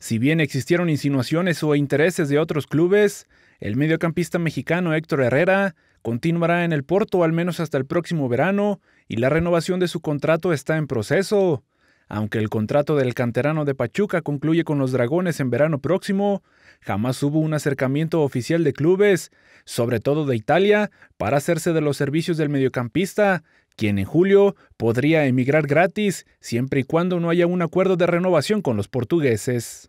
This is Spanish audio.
Si bien existieron insinuaciones o intereses de otros clubes, el mediocampista mexicano Héctor Herrera continuará en el Porto al menos hasta el próximo verano y la renovación de su contrato está en proceso. Aunque el contrato del canterano de Pachuca concluye con los Dragones en verano próximo, jamás hubo un acercamiento oficial de clubes, sobre todo de Italia, para hacerse de los servicios del mediocampista, quien en julio podría emigrar gratis siempre y cuando no haya un acuerdo de renovación con los portugueses.